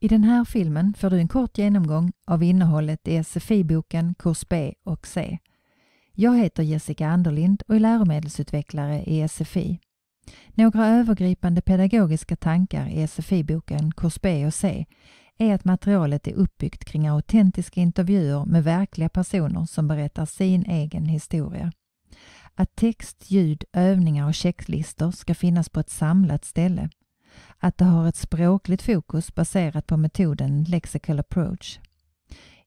I den här filmen får du en kort genomgång av innehållet i SFI-boken Kurs B och C. Jag heter Jessica Anderlind och är läromedelsutvecklare i SFI. Några övergripande pedagogiska tankar i SFI-boken Kurs B och C är att materialet är uppbyggt kring autentiska intervjuer med verkliga personer som berättar sin egen historia. Att text, ljud, övningar och checklistor ska finnas på ett samlat ställe att det har ett språkligt fokus baserat på metoden Lexical Approach.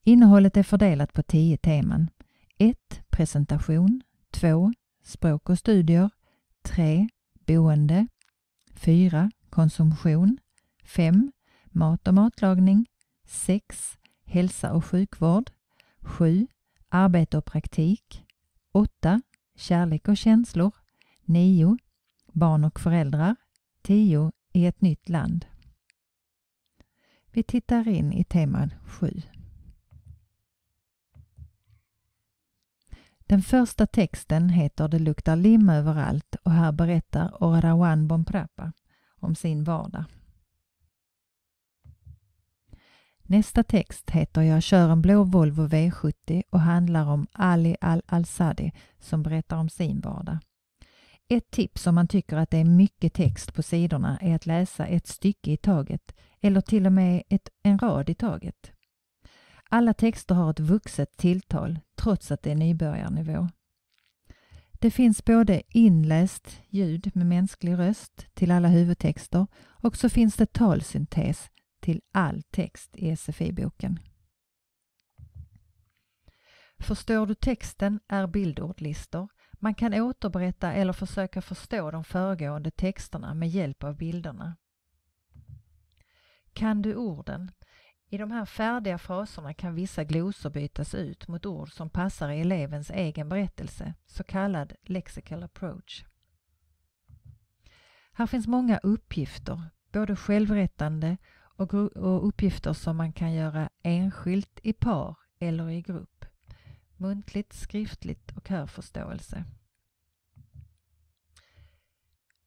Innehållet är fördelat på tio teman. 1. Presentation 2. Språk och studier 3. Boende 4. Konsumtion 5. Mat och matlagning 6. Hälsa och sjukvård 7. Arbete och praktik 8. Kärlek och känslor 9. Barn och föräldrar 10 i ett nytt land. Vi tittar in i teman 7. Den första texten heter Det luktar lim överallt och här berättar Orawan Bomprapa om sin vardag. Nästa text heter Jag kör en blå Volvo V70 och handlar om Ali Al-Alsadi som berättar om sin vardag. Ett tips om man tycker att det är mycket text på sidorna är att läsa ett stycke i taget eller till och med ett, en rad i taget. Alla texter har ett vuxet tilltal trots att det är nybörjarnivå. Det finns både inläst ljud med mänsklig röst till alla huvudtexter och så finns det talsyntes till all text i SFI-boken. Förstår du texten är bildordlistor man kan återberätta eller försöka förstå de föregående texterna med hjälp av bilderna. Kan du orden? I de här färdiga fraserna kan vissa glosor bytas ut mot ord som passar elevens egen berättelse, så kallad lexical approach. Här finns många uppgifter, både självrättande och, och uppgifter som man kan göra enskilt i par eller i grupp muntligt, skriftligt och hörförståelse.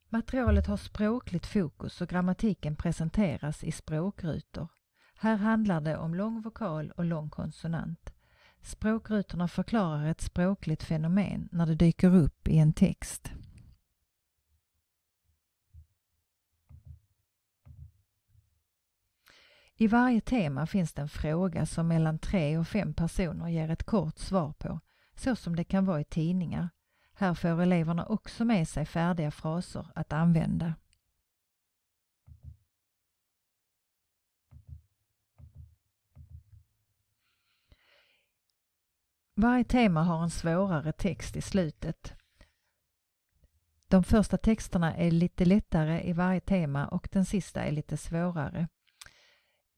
Materialet har språkligt fokus och grammatiken presenteras i språkrutor. Här handlar det om lång vokal och lång konsonant. Språkrutorna förklarar ett språkligt fenomen när det dyker upp i en text. I varje tema finns det en fråga som mellan tre och fem personer ger ett kort svar på, så som det kan vara i tidningar. Här får eleverna också med sig färdiga fraser att använda. Varje tema har en svårare text i slutet. De första texterna är lite lättare i varje tema och den sista är lite svårare.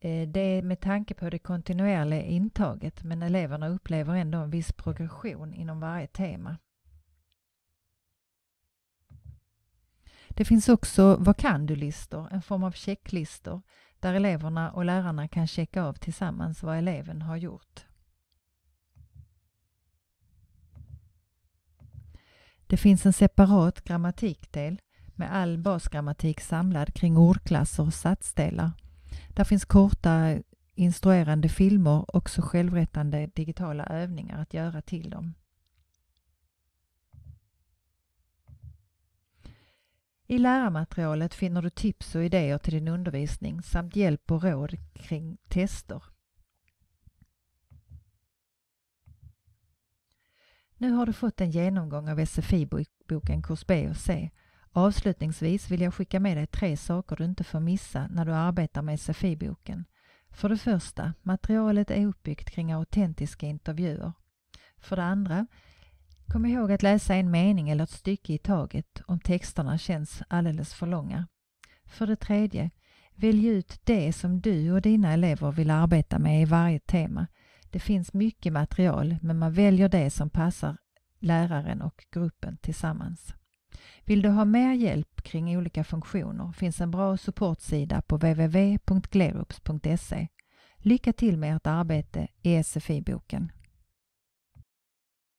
Eh, det är med tanke på det kontinuerliga intaget, men eleverna upplever ändå en viss progression inom varje tema. Det finns också Vad kan du-listor, en form av checklistor där eleverna och lärarna kan checka av tillsammans vad eleven har gjort. Det finns en separat grammatikdel med all basgrammatik samlad kring ordklasser och satsdelar där finns korta instruerande filmer, också självrättande digitala övningar att göra till dem. I lärarmaterialet finner du tips och idéer till din undervisning samt hjälp och råd kring tester. Nu har du fått en genomgång av SFI-boken Kurs B och C Avslutningsvis vill jag skicka med dig tre saker du inte får missa när du arbetar med SFI-boken. För det första, materialet är uppbyggt kring autentiska intervjuer. För det andra, kom ihåg att läsa en mening eller ett stycke i taget om texterna känns alldeles för långa. För det tredje, välj ut det som du och dina elever vill arbeta med i varje tema. Det finns mycket material men man väljer det som passar läraren och gruppen tillsammans. Vill du ha mer hjälp kring olika funktioner finns en bra supportsida på www.glerups.se. Lycka till med ert arbete i SFI-boken.